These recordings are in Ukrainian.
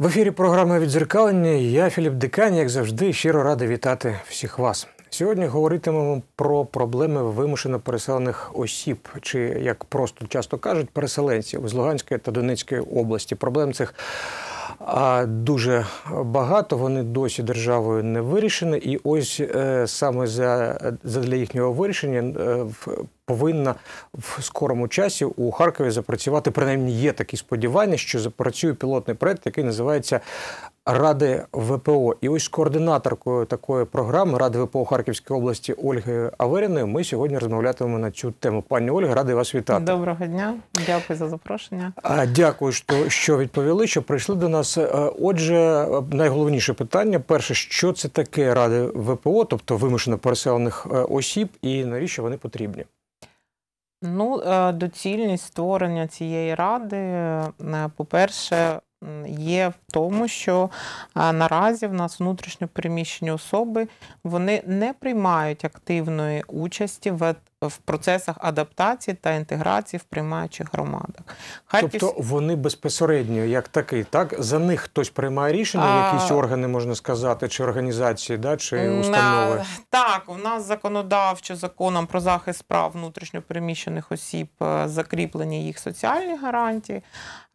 В ефірі програми відзеркалення. Я Філіп Дикань, як завжди, щиро радий вітати всіх вас. Сьогодні говоритимемо про проблеми вимушено переселених осіб, чи як просто часто кажуть, переселенців з Луганської та Донецької області. Проблем цих а дуже багато. Вони досі державою не вирішені. І ось е, саме за, за для їхнього вирішення е, в повинна в скорому часі у Харкові запрацювати. Принаймні є такі сподівання, що запрацює пілотний проект, який називається Ради ВПО. І ось з координаторкою такої програми Ради ВПО Харківської області Ольги Аверіною. Ми сьогодні розмовлятимемо на цю тему. Пані Ольга, радий вас вітати. Доброго дня, дякую за запрошення. Дякую, що відповіли, що прийшли до нас. Е, отже, найголовніше питання: перше, що це таке ради ВПО, тобто вимушено переселених е, осіб, і навіщо вони потрібні? Ну, е, доцільність створення цієї ради, е, по-перше, є в тому, що е, наразі в нас внутрішньопереміщені особи вони не приймають активної участі в в процесах адаптації та інтеграції в приймаючих громадах. Харків... Тобто вони безпосередньо як такий, так за них хтось приймає рішення, якісь органи можна сказати, чи організації, да, чи установи е, так. У нас законодавчо законом про захист прав внутрішньопереміщених осіб е, закріплені їх соціальні гарантії.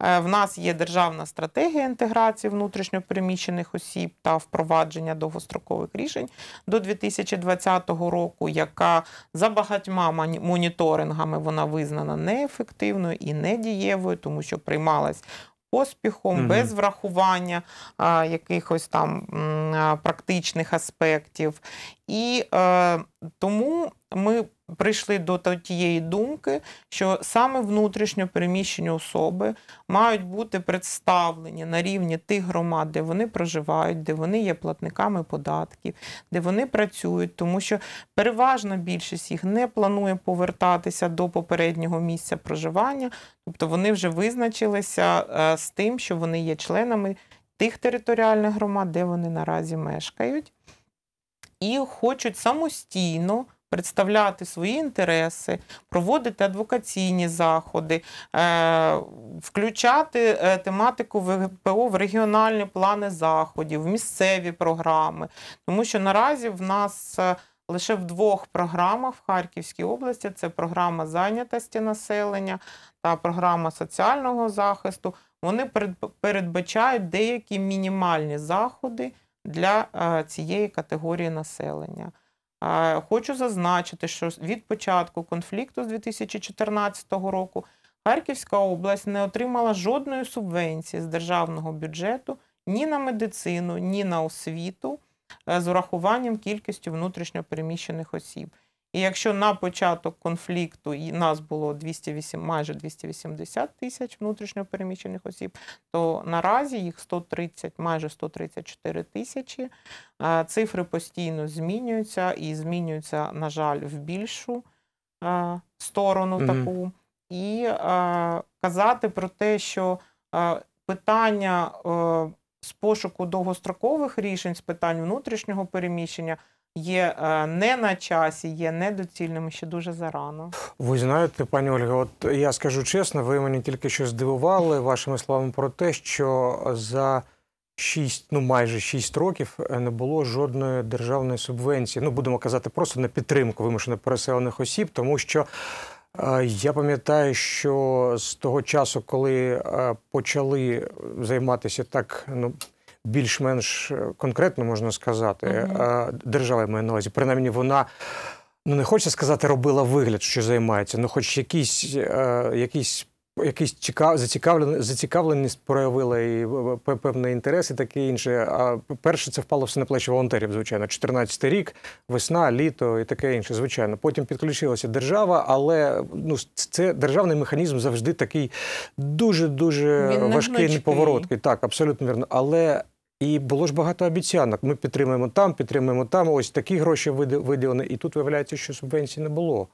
Е, в нас є державна стратегія інтеграції внутрішньопереміщених осіб та впровадження довгострокових рішень до 2020 року, яка за багатьма. Всіма моніторингами вона визнана неефективною і недієвою, тому що приймалась поспіхом, угу. без врахування а, якихось там м, практичних аспектів. І е, тому ми прийшли до тієї думки, що саме внутрішньо переміщені особи мають бути представлені на рівні тих громад, де вони проживають, де вони є платниками податків, де вони працюють, тому що переважна більшість їх не планує повертатися до попереднього місця проживання, тобто вони вже визначилися е, з тим, що вони є членами тих територіальних громад, де вони наразі мешкають і хочуть самостійно. Представляти свої інтереси, проводити адвокаційні заходи, е, включати е, тематику ВПО в регіональні плани заходів, в місцеві програми. Тому що наразі в нас е, лише в двох програмах в Харківській області це програма зайнятості населення та програма соціального захисту. Вони передбачають деякі мінімальні заходи для е, цієї категорії населення. Е, хочу зазначити, що від початку конфлікту з 2014 року Харківська область не отримала жодної субвенції з державного бюджету ні на медицину, ні на освіту е, з урахуванням кількістю внутрішньопереміщених осіб. І якщо на початок конфлікту нас було 208, майже 280 тисяч внутрішньопереміщених осіб, то наразі їх 130, майже 134 тисячі. Е, цифри постійно змінюються і змінюються, на жаль, в більшу е, сторону mm -hmm. таку. І е, казати про те, що питання з пошуку довгострокових рішень з питань внутрішнього переміщення є е, не на часі, є недоцільними ще дуже зарано. Ви знаєте, пані Ольга, от я скажу чесно, ви мені тільки що здивували вашими словами про те, що за. 6, ну майже 6 років е, не було жодної державної субвенції. Ну, будемо казати, просто на підтримку вимушено переселених осіб, тому що е, я пам'ятаю, що з того часу, коли почали займатися так, ну більш-менш е, конкретно можна сказати, mm -hmm. держава має маю на увазі, принаймні вона. Ну, не хоче сказати, робила вигляд, що займається, ну хоч якісь е, якісь. Якісь цікав зацікавленість проявила і певний інтерес, і таке інше. А перше це впало все на плечі волонтерів, звичайно. 14 рік, весна, літо і таке інше. Звичайно. Потім підключилася держава, але ну це державний механізм завжди такий дуже дуже важкий, не Так, абсолютно вірно. Але і було ж багато обіцянок. Ми підтримуємо там, підтримуємо там. Ось такі гроші виділені. І тут виявляється, що субвенції не було.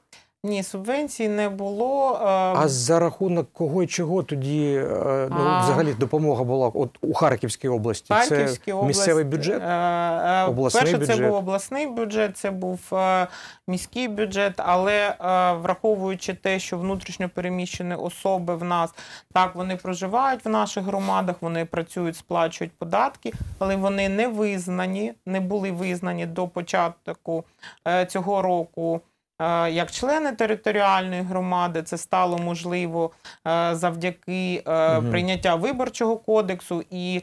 Ні, субвенцій не було. А ем. за рахунок кого і чого тоді е, ну, а... взагалі допомога була от у Харківській області? Харківській це область... місцевий бюджет? Е, е, обласний Перше, бюджет? це був обласний бюджет, це був міський бюджет, але враховуючи те, що внутрішньо переміщені особи в нас так вони проживають в наших громадах, вони працюють, сплачують податки, але вони не визнані, не були визнані до початку цього року. Е, як члени територіальної громади, це стало можливо е, завдяки е, прийняття виборчого кодексу і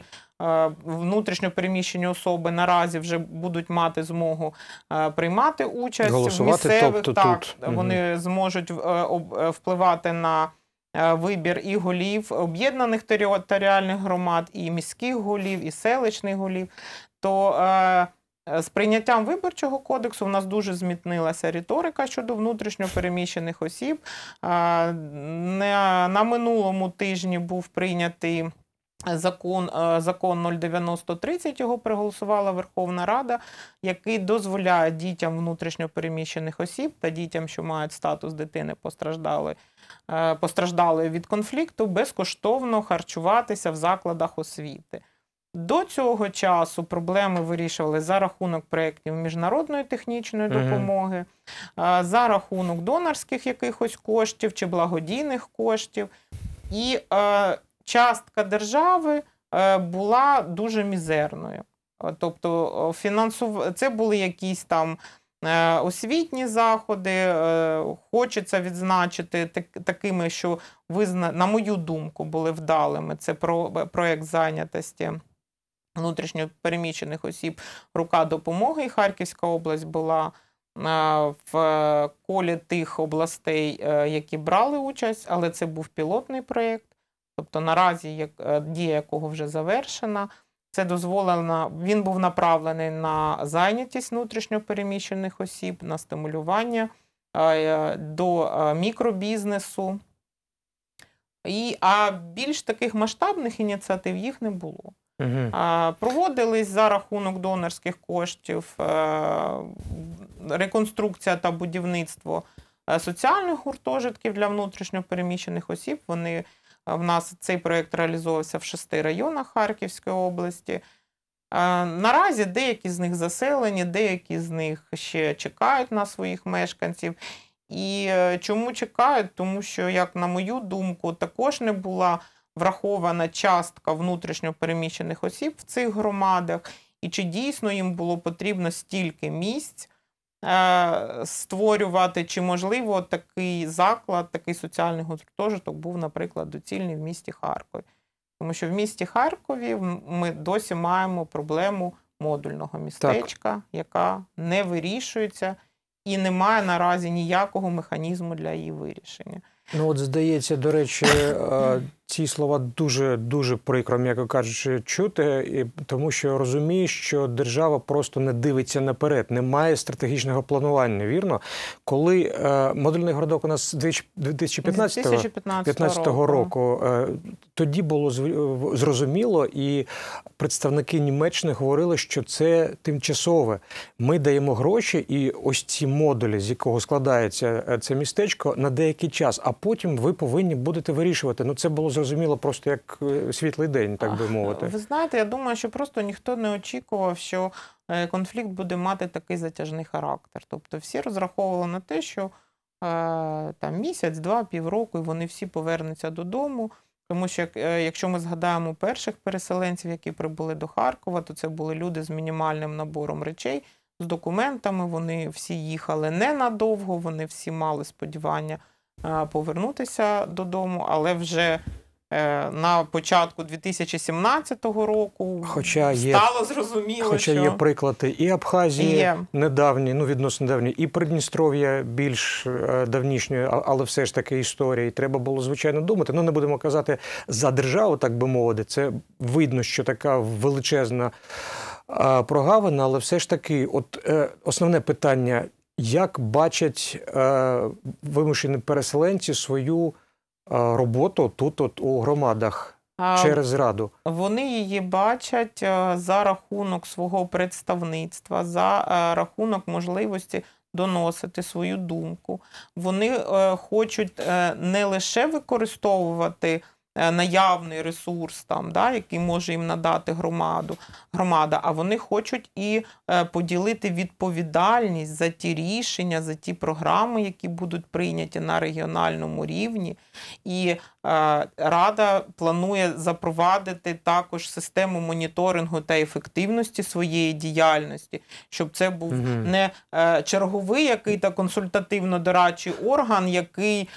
внутрішньопереміщені особи наразі вже будуть мати змогу приймати участь Голосувати, в місцевих тобто, так. Тут. Вони угу. зможуть впливати на. Вибір і голів об'єднаних територіальних громад, і міських голів, і селищних голів. То Е, з прийняттям виборчого кодексу в нас дуже змітнилася риторика щодо внутрішньопереміщених осіб. Е, на минулому тижні був прийнятий. Закон е, закон 09030 його приголосувала Верховна Рада, який дозволяє дітям внутрішньопереміщених осіб та дітям, що мають статус дитини, постраждали постраждали від конфлікту, безкоштовно харчуватися в закладах освіти. До цього часу проблеми вирішували за рахунок проєктів міжнародної технічної допомоги, mm. за рахунок донорських якихось коштів чи благодійних коштів. І е, частка держави е, була дуже мізерною. Е, тобто, фінансув... це були якісь там е, освітні заходи. Е, хочеться відзначити так, такими, що визна... на мою думку, були вдалими. Це про проєкт зайнятості внутрішньо переміщених осіб рука допомоги. І Харківська область була е, в колі тих областей, е, які брали участь, але це був пілотний проєкт. Тобто наразі е, дія якого вже завершена. Це дозволено, він був направлений на зайнятість внутрішньопереміщених осіб, на стимулювання до мікробізнесу. І, А більш таких масштабних ініціатив їх не було. Проводились за рахунок донорських коштів, е, реконструкція та будівництво е, соціальних гуртожитків для внутрішньопереміщених осіб. Вони е, в нас цей проєкт реалізовувався в шести районах Харківської області. Наразі деякі з них заселені, деякі з них ще чекають на своїх мешканців. І чому чекають? Тому що, як на мою думку, також не була врахована частка внутрішньопереміщених осіб в цих громадах, і чи дійсно їм було потрібно стільки місць е, створювати, чи можливо такий заклад, такий соціальний гуртожиток був, наприклад, доцільний в місті Харкові. Тому що в місті Харкові ми досі маємо проблему модульного містечка, так. яка не вирішується. І немає наразі ніякого механізму для її вирішення. Ну, от здається, до речі, е, ці слова дуже дуже прикро, м'яко кажучи, чути, і тому що розумію, що держава просто не дивиться наперед, не має стратегічного планування. Вірно, коли е, модульний городок у нас 2015, 2015, 2015 року, року е, тоді було е, зрозуміло, і представники Німеччини говорили, що це тимчасове. Ми даємо гроші, і ось ці модулі, з якого складається е, це містечко, на деякий час, а потім ви повинні будете вирішувати. Ну це було зрозуміло зрозуміло просто як е, світлий день, так би мовити. Ви знаєте, я думаю, що просто ніхто не очікував, що е, конфлікт буде мати такий затяжний характер. Тобто, всі розраховували на те, що е, там місяць, два, півроку, і вони всі повернуться додому. Тому що якщо ми згадаємо перших переселенців, які прибули до Харкова, то це були люди з мінімальним набором речей, з документами. Вони всі їхали ненадовго, вони всі мали сподівання повернутися додому, але вже Е, на початку 2017 року хоча є, стало зрозуміло, хоча що... є приклади і Абхазії є. недавні, ну відносно давні, і Придністров'я більш е, давнішньої, але все ж таки історія, і Треба було звичайно думати. Ну не будемо казати за державу, так би мовити. Це видно, що така величезна е, прогавина, але все ж таки, от основне питання: як бачать вимушені переселенці свою роботу тут, от у громадах через раду. Вони її бачать е, за рахунок свого представництва, за е, рахунок можливості. Доносити свою думку, вони е, хочуть не лише використовувати Е, наявний ресурс, там, да, який може їм надати громаду, громада, а вони хочуть і е, поділити відповідальність за ті рішення, за ті програми, які будуть прийняті на регіональному рівні. І е, Рада планує запровадити також систему моніторингу та ефективності своєї діяльності, щоб це був угу. не черговий який та консультативно-дорадчий орган, який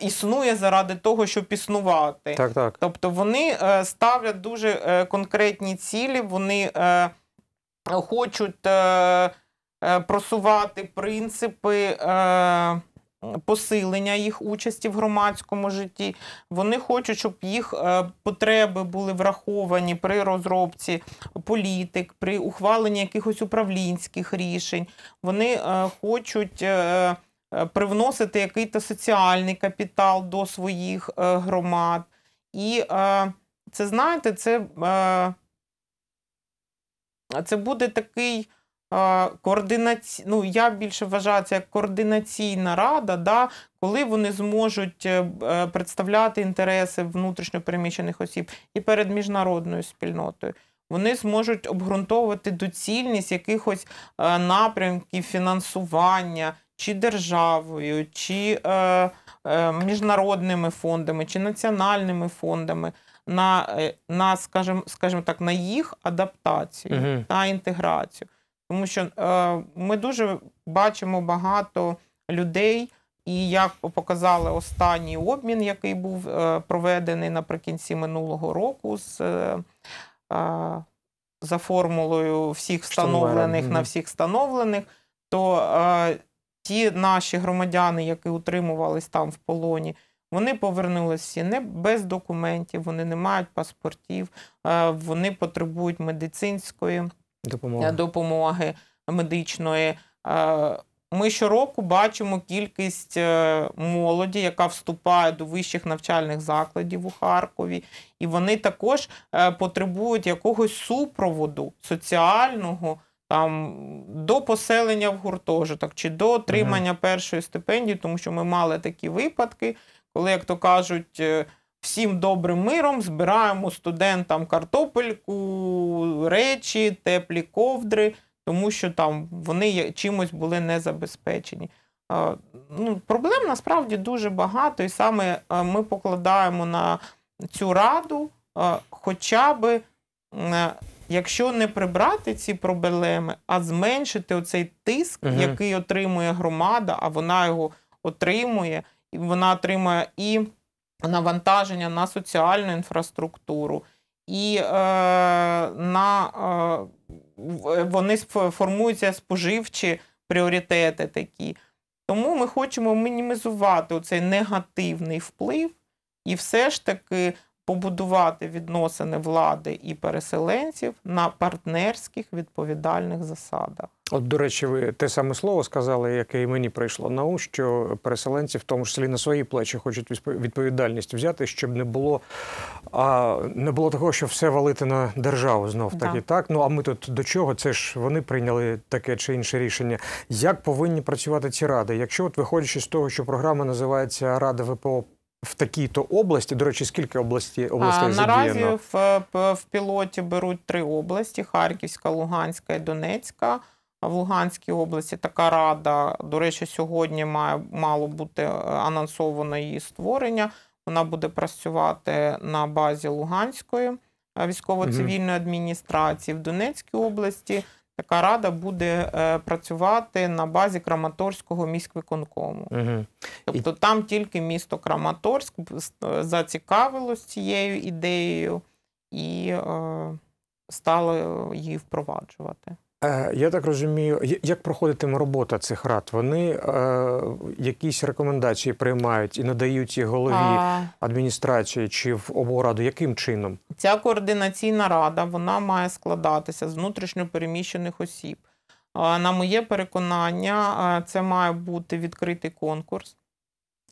існує заради того, щоб існувати. Так, так. Тобто вони е, ставлять дуже е, конкретні цілі, вони е, хочуть е, е просувати принципи. Е, Посилення їх участі в громадському житті. Вони хочуть, щоб їх е, потреби були враховані при розробці політик, при ухваленні якихось управлінських рішень. Вони е, хочуть привносити якийсь соціальний капітал до своїх громад. І е, це, знаєте, це е, це буде такий е, координаці... ну, я більше вважаю це як координаційна рада, да, коли вони зможуть е, е, представляти інтереси внутрішньопереміщених осіб і перед міжнародною спільнотою. Вони зможуть обґрунтовувати доцільність якихось е, напрямків фінансування чи державою, чи е, Е, міжнародними фондами чи національними фондами на, е, на скажімо, скажімо так, на їх адаптацію uh та інтеграцію. Тому що е, ми дуже бачимо багато людей, і як показали останній обмін, який був е, проведений наприкінці минулого року з е, е, за формулою всіх встановлених на всіх встановлених, то е, Ті наші громадяни, які утримувались там в полоні, вони повернулися не без документів, вони не мають паспортів, е, вони потребують медицинської допомоги, е, допомоги медичної. Е, ми щороку бачимо кількість молоді, яка вступає до вищих навчальних закладів у Харкові, і вони також потребують якогось супроводу соціального там до поселення в гуртожиток чи до отримання першої стипендії, тому що ми мали такі випадки, коли, як то кажуть, е, всім добрим миром збираємо студентам картопельку, речі, теплі ковдри, тому що там вони чимось були не забезпечені. Е, ну, Проблем насправді дуже багато, і саме е, ми покладаємо на цю раду хоча би Якщо не прибрати ці проблеми, а зменшити оцей тиск, угу. який отримує громада, а вона його отримує, і вона отримує і навантаження на соціальну інфраструктуру, і е, на е, е вони формуються споживчі пріоритети такі. Тому ми хочемо мінімізувати цей негативний вплив. І все ж таки побудувати відносини влади і переселенців на партнерських відповідальних засадах. От, до речі, ви те саме слово сказали, яке і мені прийшло на ум, що переселенці, в тому числі на свої плечі, хочуть відповідальність взяти, щоб не було а, не було того, що все валити на державу знов таки да. так. Ну а ми тут до чого? Це ж вони прийняли таке чи інше рішення. Як повинні працювати ці ради? Якщо от виходячи з того, що програма називається Рада ВПО в такій-то області. До речі, скільки області областей задіяно? наразі в, в пілоті беруть три області: Харківська, Луганська і Донецька. В Луганській області така рада. До речі, сьогодні має мало бути е, анонсовано її створення. Вона буде працювати на базі Луганської е, військово-цивільної адміністрації в Донецькій області. Така рада буде е, працювати на базі Краматорського міськвиконкому. Угу. Тобто там тільки місто Краматорськ е, зацікавилось цією ідеєю і е, стало її впроваджувати. Е, я так розумію, як проходитиме робота цих рад? Вони е, якісь рекомендації приймають і надають їх голові а... адміністрації чи в облраду. Яким чином ця координаційна рада вона має складатися з внутрішньопереміщених осіб? Е, на моє переконання, е, це має бути відкритий конкурс,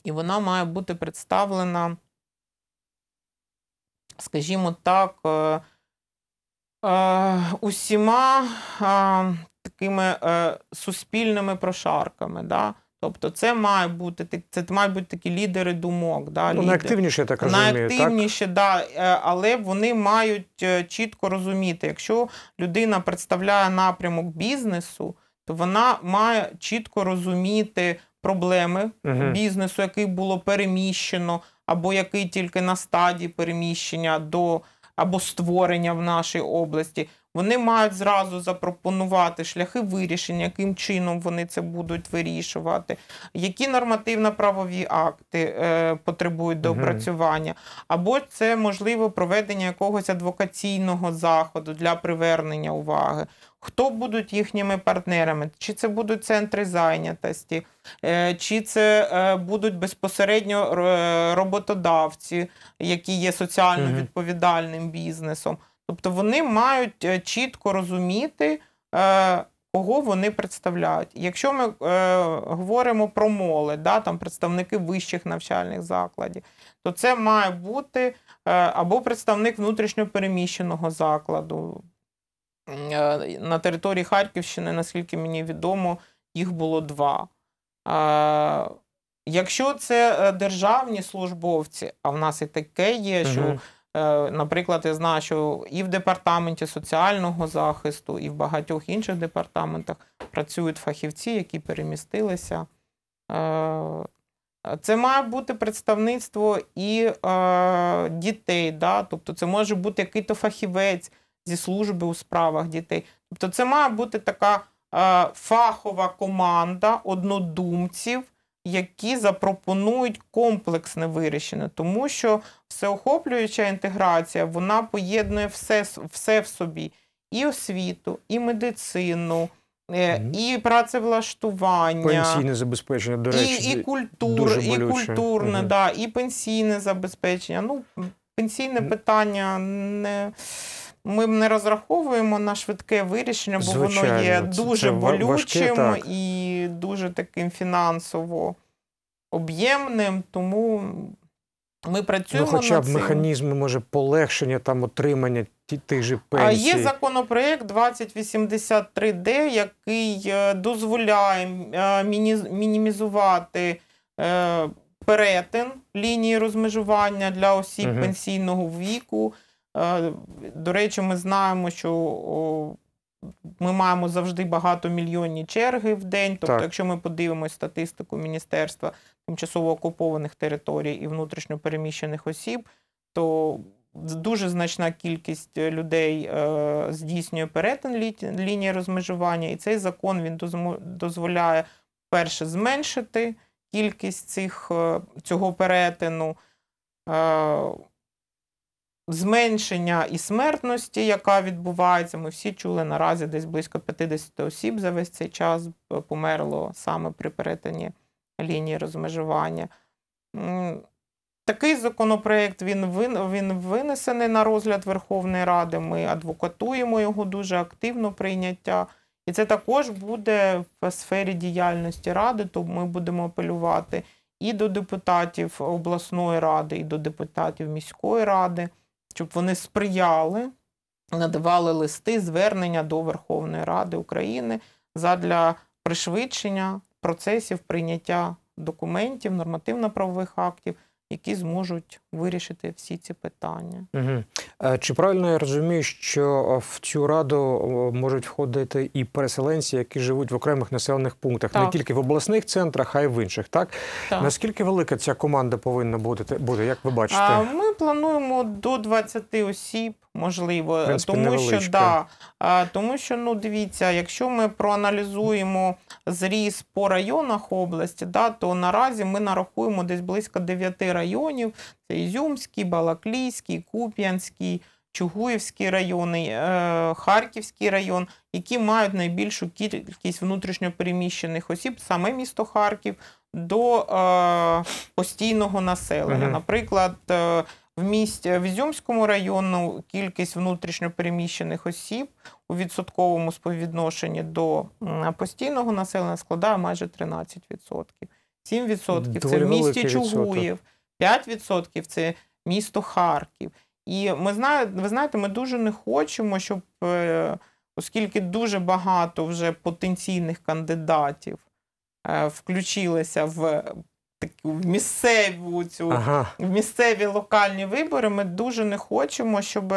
і вона має бути представлена, скажімо так. Е, усіма е, такими е, суспільними прошарками. Да? Тобто це має бути це мають бути такі лідери думок. Да, ну, Найактивніше так розумію, найактивніше, так? Да, але вони мають чітко розуміти, якщо людина представляє напрямок бізнесу, то вона має чітко розуміти проблеми угу. бізнесу, який було переміщено, або який тільки на стадії переміщення до або створення в нашій області. Вони мають зразу запропонувати шляхи вирішення, яким чином вони це будуть вирішувати, які нормативно-правові акти е, потребують доопрацювання, або це можливо проведення якогось адвокаційного заходу для привернення уваги. Хто будуть їхніми партнерами? Чи це будуть центри зайнятості, е, чи це е, будуть безпосередньо е, роботодавці, які є соціально відповідальним бізнесом? Тобто вони мають чітко розуміти, кого вони представляють. Якщо ми говоримо про молодь, да, там представники вищих навчальних закладів, то це має бути або представник внутрішньопереміщеного закладу. Е, на території Харківщини, наскільки мені відомо, їх було два. Якщо це е, державні службовці, а в нас і таке є, що, е, наприклад, я знаю, що і в департаменті соціального захисту, і в багатьох інших департаментах працюють фахівці, які перемістилися. Це має бути представництво і дітей, тобто це може бути який-то фахівець зі служби у справах дітей. Тобто, це має бути така е, фахова команда однодумців. Які запропонують комплексне вирішення, тому що всеохоплююча інтеграція вона поєднує все все в собі: і освіту, і медицину, е, і працевлаштування, пенсійне забезпечення, до речі, і і, культур, і культурне, mm. да, і пенсійне забезпечення. Ну, пенсійне питання не. Ми не розраховуємо на швидке вирішення, бо Звичайно, воно є дуже це болючим важкі, і дуже таким фінансово об'ємним. Тому ми працюємо. Ну, хоча над б механізми може полегшення там отримання тих же пенсій. є законопроект 2083 d який е, дозволяє е, мінімізувати е, перетин лінії розмежування для осіб угу. пенсійного віку. Е, до речі, ми знаємо, що ми маємо завжди багатомільйонні черги в день. Тобто, так. якщо ми подивимось статистику Міністерства тимчасово окупованих територій і внутрішньопереміщених осіб, то дуже значна кількість е, людей е, здійснює перетин лінії розмежування, і цей закон він дозволяє перше зменшити кількість цих, цього перетину зменшення і смертності, яка відбувається. Ми всі чули наразі десь близько 50 осіб за весь цей час е, померло саме при перетині лінії розмежування. Такий законопроект він він винесений на розгляд Верховної Ради. Ми адвокатуємо його дуже активно прийняття. І це також буде в сфері діяльності ради, то ми будемо апелювати і до депутатів обласної ради, і до депутатів міської ради щоб вони сприяли, надавали листи, звернення до Верховної Ради України задля пришвидшення процесів прийняття документів, нормативно-правових актів які зможуть вирішити всі ці питання. Угу. Чи правильно я розумію, що е, в цю раду е, можуть входити і переселенці, які живуть в окремих населених пунктах, так. не тільки в обласних центрах, а й в інших? Так, так. наскільки велика ця команда повинна бути? як ви бачите? Ми плануємо до 20 осіб можливо, принципі, тому що да, тому що ну дивіться, якщо ми проаналізуємо зріз по районах області, да, то наразі ми нарахуємо десь близько дев'яти районів: це Ізюмський, Балаклійський, Куп'янський. Чугуївський райони, е, Харківський район, які мають найбільшу кількість внутрішньопереміщених осіб, саме місто Харків, до е, постійного населення. Наприклад, е, в місті в Ізюмському району кількість внутрішньопереміщених осіб у відсотковому співвідношенні до постійного населення складає майже 13%. 7% це в місті Чугуїв, 5% це місто Харків. І ми знає, ви знаєте, ми дуже не хочемо, щоб, е, оскільки дуже багато вже потенційних кандидатів е, включилися в в місцеву цю ага. в місцеві локальні вибори. Ми дуже не хочемо, щоб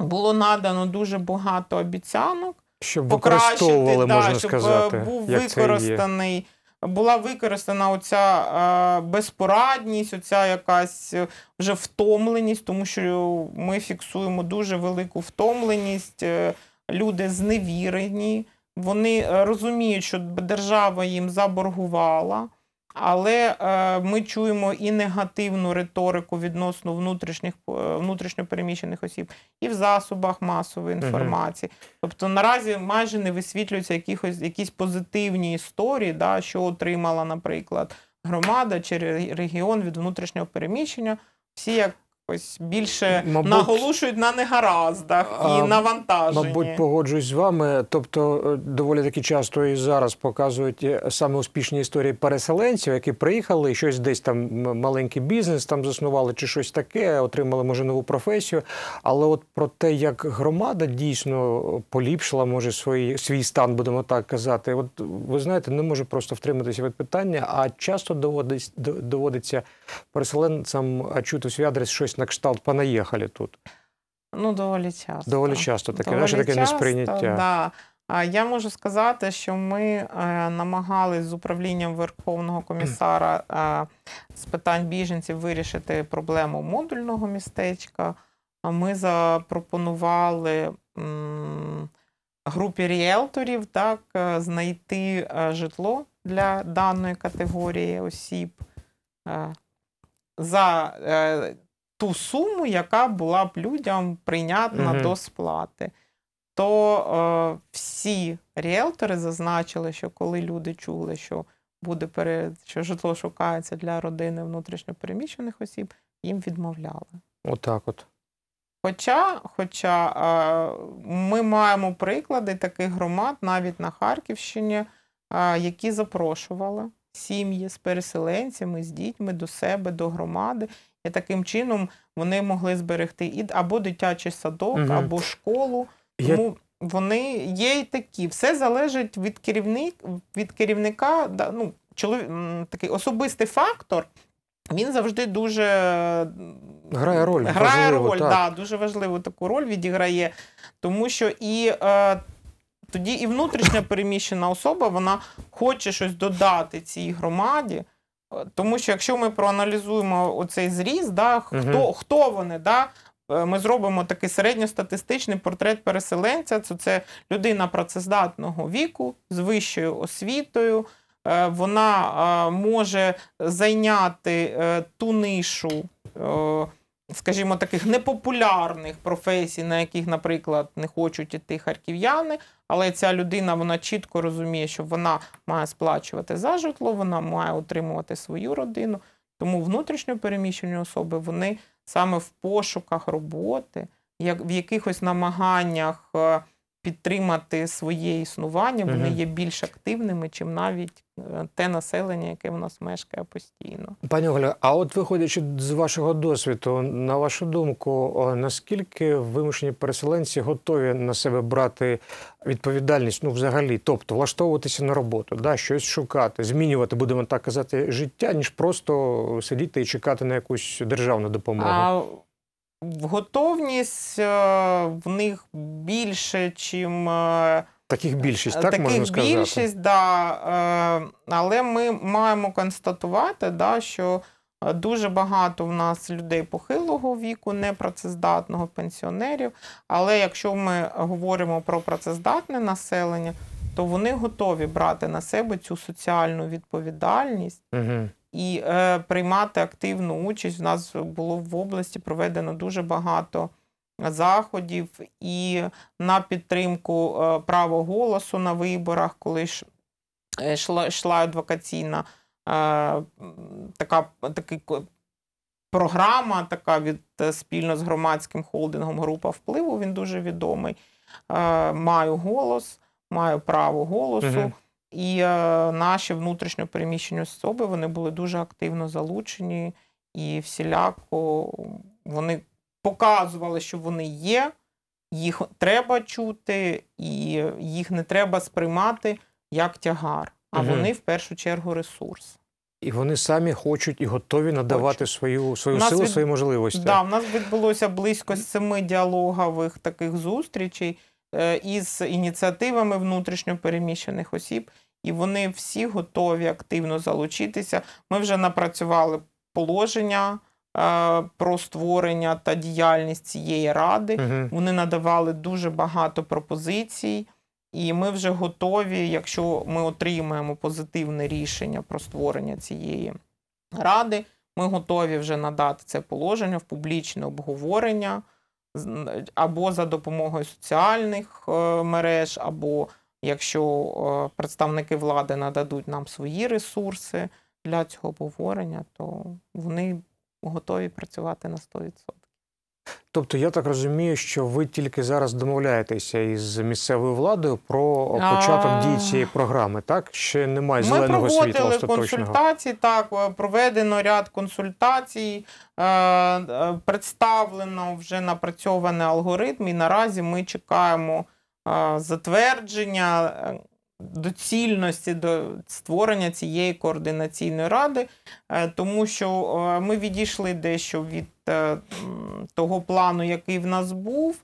було надано дуже багато обіцянок, щоб покращити, да, щоб е, сказати, був використаний. Була використана оця е, безпорадність, оця якась е, вже втомленість, тому що ми фіксуємо дуже велику втомленість. Е, люди зневірені, вони розуміють, що держава їм заборгувала. Але е, ми чуємо і негативну риторику відносно внутрішніх е, внутрішньопереміщених осіб, і в засобах масової інформації. Mm Тобто наразі майже не висвітлюються якихось якісь позитивні історії, да, що отримала, наприклад, громада чи регіон від внутрішнього переміщення. Всі як Ось більше мабуть, наголошують на негараздах а, і навантаженні. Мабуть, погоджуюсь з вами. Тобто, е, доволі таки часто і зараз показують е, саме успішні історії переселенців, які приїхали, щось десь там маленький бізнес там заснували чи щось таке, отримали може нову професію. Але от про те, як громада дійсно поліпшила, може свій, свій стан, будемо так казати, от ви знаєте, не можу просто втриматися від питання, а часто доводиться доводиться переселенцям чути свій адрес щось на кшталт понаїхали тут. Ну, доволі часто. Доволі часто таке, доволі таке часто, несприйняття. Да. Я можу сказати, що ми е, намагались з управлінням Верховного комісара е, з питань біженців вирішити проблему модульного містечка. Ми запропонували групі ріелторів так, е, знайти житло для даної категорії осіб за е, ту суму, яка була б людям прийнятна угу. до сплати. То е, всі ріелтори зазначили, що коли люди чули, що буде перед що житло шукається для родини внутрішньопереміщених осіб, їм відмовляли. Отак от. Хоча хоча е, ми маємо приклади таких громад навіть на Харківщині, е, які запрошували сім'ї з переселенцями, з дітьми до себе, до громади. І таким чином вони могли зберегти і або дитячий садок, угу. або школу. Тому Я... вони є й такі. Все залежить від керівник, від керівника. ну, чоловік, такий особистий фактор. Він завжди дуже грає роль, грає важливо, роль, так. Да, дуже важливу таку роль відіграє, тому що і е, тоді і внутрішня переміщена особа вона хоче щось додати цій громаді. Е, тому що якщо ми проаналізуємо оцей зріз, да, хто хто вони, да, е, ми зробимо такий середньостатистичний портрет переселенця. Це, це людина працездатного віку з вищою освітою. Е, вона може зайняти ту нишу, скажімо, таких непопулярних професій, на яких, наприклад, не хочуть іти харків'яни, але ця людина вона чітко розуміє, що вона має сплачувати за житло, вона має отримувати свою родину. Тому внутрішньо переміщені особи вони саме в пошуках роботи, як в якихось намаганнях е, підтримати своє існування, вони є більш активними, чим навіть е, те населення, яке в нас мешкає постійно. Пані Оля, а от виходячи з вашого досвіду, на вашу думку, наскільки вимушені переселенці готові на себе брати відповідальність? Ну, взагалі, тобто влаштовуватися на роботу, да, щось шукати, змінювати, будемо так казати, життя, ніж просто сидіти і чекати на якусь державну допомогу. А готовність е, в них більше, чим. Е, таких більшість, так Таких можна сказати? більшість, да. Е, але ми маємо констатувати, да, що дуже багато в нас людей похилого віку, непрацездатного, пенсіонерів. Але якщо ми говоримо про працездатне населення, то вони готові брати на себе цю соціальну відповідальність. Угу і е, приймати активну участь. У нас було в області проведено дуже багато заходів і на підтримку е, права голосу на виборах, коли ж е, йшла йшла адвокаційна е, така такий програма, така від е, спільно з громадським холдингом група впливу. Він дуже відомий. Е, маю голос, маю право голосу. Угу. І е, наші внутрішньопереміщені особи вони були дуже активно залучені і всіляко вони показували, що вони є, їх треба чути, і їх не треба сприймати як тягар. А угу. вони в першу чергу ресурс. І вони самі хочуть і готові надавати Хочу. свою свою силу, від... свої можливості. Так, да, в нас відбулося близько семи діалогових таких зустрічей е, із ініціативами внутрішньо переміщених осіб, і вони всі готові активно залучитися. Ми вже напрацювали положення. Е, про створення та діяльність цієї ради угу. вони надавали дуже багато пропозицій, і ми вже готові, якщо ми отримаємо позитивне рішення про створення цієї ради, ми готові вже надати це положення в публічне обговорення або за допомогою соціальних е, мереж, або Якщо е, представники влади нададуть нам свої ресурси для цього обговорення, то вони готові працювати на 100%. Тобто я так розумію, що ви тільки зараз домовляєтеся із місцевою владою про початок дії цієї програми, так? Ще немає зеленого світла остаточного. Ми проводили консультації, так, е, проведено ряд консультацій, е, представлено вже напрацьований алгоритм, і наразі ми чекаємо затвердження е, доцільності до створення цієї координаційної ради, е, тому що е, ми відійшли дещо від того плану, який в нас був.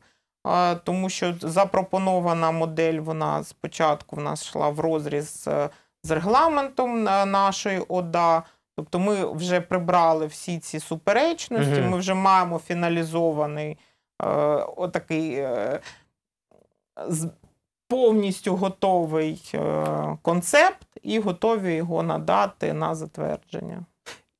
Тому що запропонована модель, вона спочатку в нас йшла в розріз з регламентом нашої ОДА. Тобто ми вже прибрали всі ці суперечності, угу. ми вже маємо фіналізований е, отакий е, повністю готовий е, концепт і готові його надати на затвердження.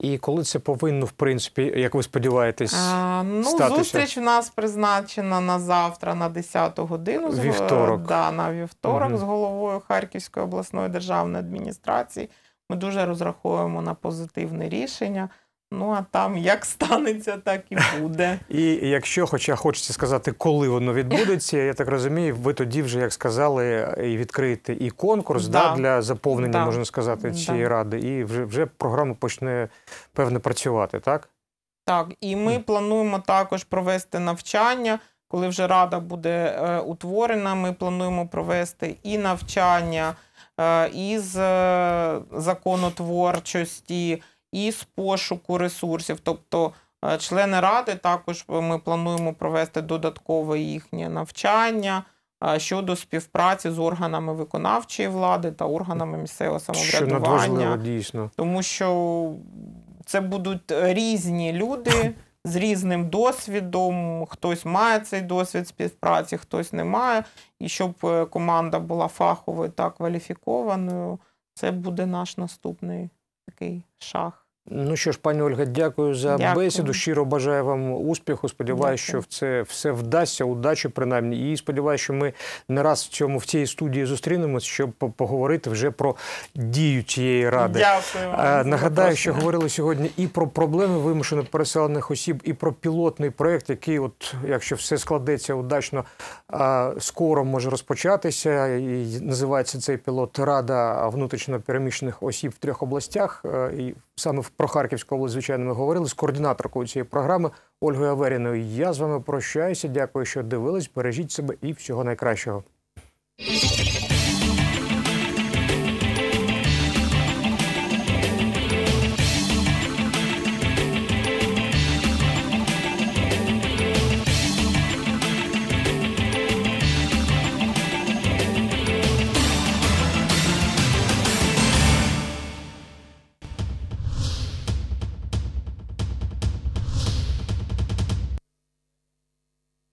І коли це повинно, в принципі, як ви сподіваєтесь, а, е, ну, статися? зустріч в нас призначена на завтра, на 10-ту годину е, вівторок. Да, на вівторок угу. з головою Харківської обласної державної адміністрації. Ми дуже розраховуємо на позитивне рішення. Ну а там як станеться, так і буде. І якщо, хоча хочеться сказати, коли воно відбудеться, я так розумію, ви тоді вже як сказали, і відкриєте і конкурс да. да для заповнення, да. можна сказати, цієї да. ради, і вже вже програма почне певно працювати, так? Так, і ми плануємо також провести навчання. Коли вже рада буде е, утворена, ми плануємо провести і навчання е, із е, законотворчості і з пошуку ресурсів. Тобто е, члени ради також е, ми плануємо провести додаткове їхнє навчання е, щодо співпраці з органами виконавчої влади та органами місцевого самоврядування. Що дійсно. Тому що це будуть різні люди. З різним досвідом, хтось має цей досвід співпраці, хтось не має. І щоб команда була фаховою та кваліфікованою, це буде наш наступний такий шах. Ну що ж, пані Ольга, дякую за дякую. бесіду. Щиро бажаю вам успіху. Сподіваюся, що це все вдасться, удачі принаймні. І сподіваюся, що ми не раз в цьому в цій студії зустрінемось, щоб поговорити вже про дію цієї ради. Дякую. Вам е, Нагадаю, що говорили сьогодні і про проблеми вимушено переселених осіб, і про пілотний проект, який, от якщо все складеться удачно, скоро може розпочатися. І Називається цей пілот Рада внутрішньо переміщених осіб в трьох областях. Е, і саме про Харківську область, звичайно, ми говорили з координаторкою цієї програми Ольгою Аверіною. Я з вами прощаюся. Дякую, що дивились. Бережіть себе і всього найкращого.